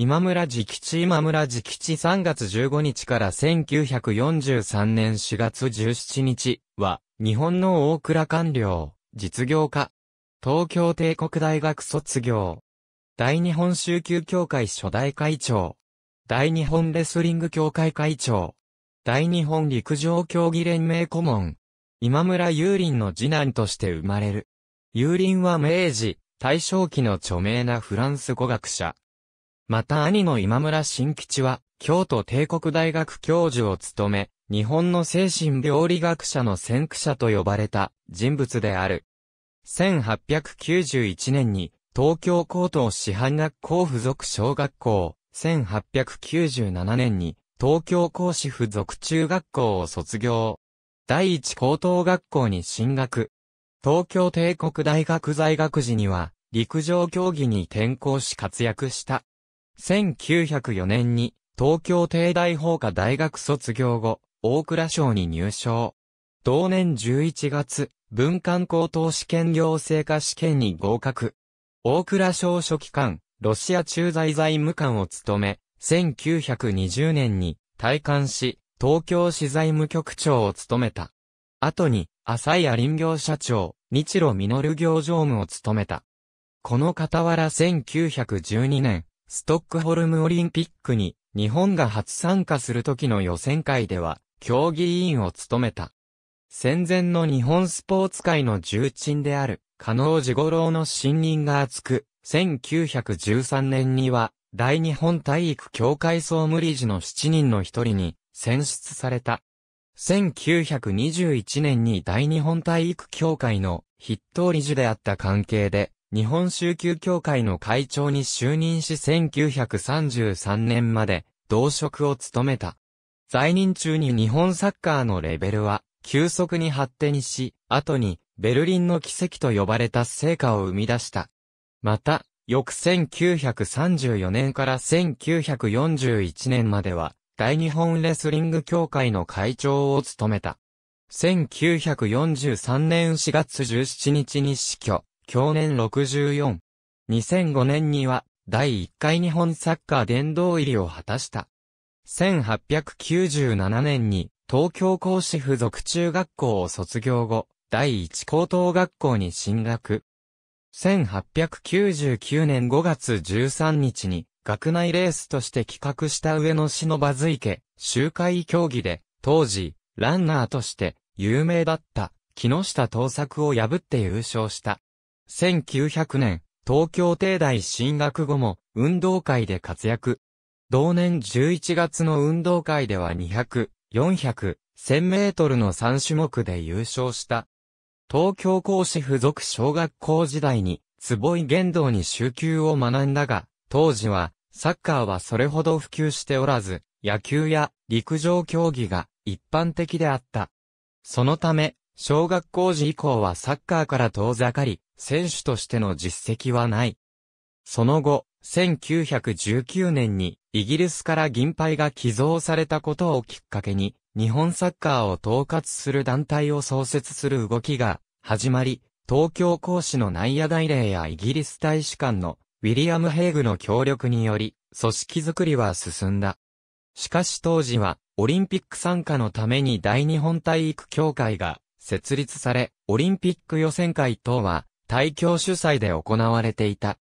今村直吉今村直吉3月15日から1943年4月17日は、日本の大倉官僚、実業家、東京帝国大学卒業、大日本宗教協会初代会長、大日本レスリング協会会長、大日本陸上競技連盟顧問、今村雄林の次男として生まれる。雄林は明治、大正期の著名なフランス語学者。また兄の今村新吉は、京都帝国大学教授を務め、日本の精神病理学者の先駆者と呼ばれた人物である。1891年に東京高等師範学校附属小学校、1897年に東京高師附属中学校を卒業。第一高等学校に進学。東京帝国大学在学時には陸上競技に転校し活躍した。1904年に東京帝大法科大学卒業後、大蔵省に入省。同年11月、文官高等試験行政科試験に合格。大蔵省書記官、ロシア駐在財務官を務め、1920年に退官し、東京市財務局長を務めた。後に、浅井林業社長、日露実業常務を務めた。この傍ら1912年、ストックホルムオリンピックに日本が初参加する時の予選会では競技委員を務めた。戦前の日本スポーツ界の重鎮である、加納治五郎の信任が厚く、1913年には、大日本体育協会総務理事の7人の一人に選出された。1921年に大日本体育協会の筆頭理事であった関係で、日本宗教協会の会長に就任し1933年まで同職を務めた。在任中に日本サッカーのレベルは急速に発展し、後にベルリンの奇跡と呼ばれた成果を生み出した。また、翌1934年から1941年までは大日本レスリング協会の会長を務めた。1943年4月17日に死去。去年64。2005年には、第1回日本サッカー殿堂入りを果たした。1897年に、東京講師附属中学校を卒業後、第1高等学校に進学。1899年5月13日に、学内レースとして企画した上野市のバズ池、周回競技で、当時、ランナーとして、有名だった、木下東作を破って優勝した。1900年、東京帝大進学後も運動会で活躍。同年11月の運動会では200、400、1000メートルの3種目で優勝した。東京講師附属小学校時代に、坪井玄道に集球を学んだが、当時は、サッカーはそれほど普及しておらず、野球や陸上競技が一般的であった。そのため、小学校時以降はサッカーから遠ざかり、選手としての実績はない。その後、1919年にイギリスから銀牌が寄贈されたことをきっかけに、日本サッカーを統括する団体を創設する動きが始まり、東京講師の内野大令やイギリス大使館のウィリアム・ヘイグの協力により、組織づくりは進んだ。しかし当時は、オリンピック参加のために大日本体育協会が設立され、オリンピック予選会等は、対共主催で行われていた。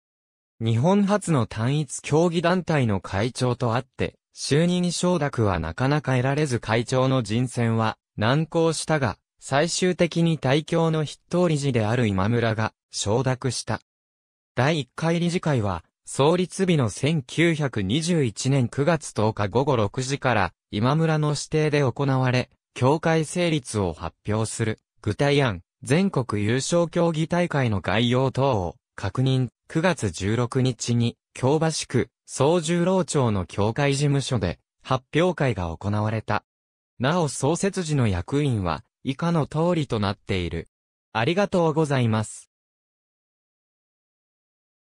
日本初の単一競技団体の会長とあって、就任承諾はなかなか得られず会長の人選は難航したが、最終的に対共の筆頭理事である今村が承諾した。第1回理事会は、創立日の1921年9月10日午後6時から今村の指定で行われ、協会成立を発表する、具体案、全国優勝競技大会の概要等を確認、9月16日に、京橋区、総十郎町の協会事務所で、発表会が行われた。なお創設時の役員は、以下の通りとなっている。ありがとうございます。